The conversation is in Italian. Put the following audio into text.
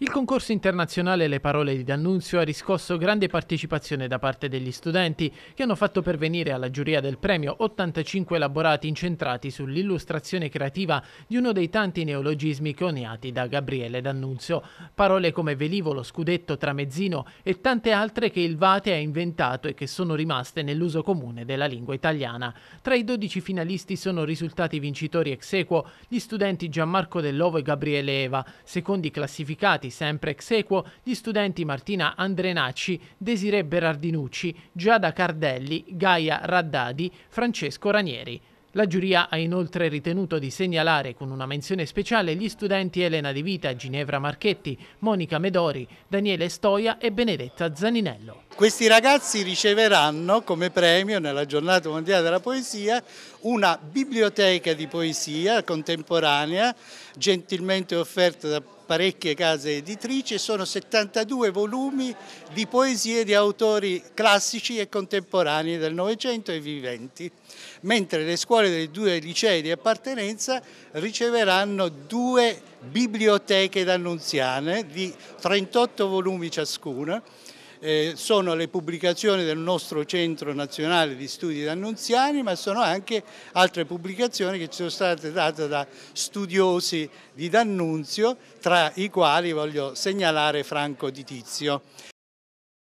Il concorso internazionale Le parole di D'Annunzio ha riscosso grande partecipazione da parte degli studenti che hanno fatto pervenire alla giuria del premio 85 elaborati incentrati sull'illustrazione creativa di uno dei tanti neologismi coniati da Gabriele D'Annunzio. Parole come velivolo, scudetto, tramezzino e tante altre che il Vate ha inventato e che sono rimaste nell'uso comune della lingua italiana. Tra i 12 finalisti sono risultati vincitori ex equo gli studenti Gianmarco Dell'Ovo e Gabriele Eva, secondi classificati citati sempre ex equo gli studenti Martina Andrenacci, Desiree Berardinucci, Giada Cardelli, Gaia Raddadi, Francesco Ranieri. La giuria ha inoltre ritenuto di segnalare con una menzione speciale gli studenti Elena Di Vita, Ginevra Marchetti, Monica Medori, Daniele Stoia e Benedetta Zaninello. Questi ragazzi riceveranno come premio nella giornata mondiale della poesia una biblioteca di poesia contemporanea gentilmente offerta da parecchie case editrici, sono 72 volumi di poesie di autori classici e contemporanei del Novecento e viventi, mentre le scuole dei due licei di appartenenza riceveranno due biblioteche d'annunziane di 38 volumi ciascuna eh, sono le pubblicazioni del nostro Centro Nazionale di Studi D'Annunziani, ma sono anche altre pubblicazioni che ci sono state date da studiosi di D'Annunzio, tra i quali voglio segnalare Franco Di Tizio.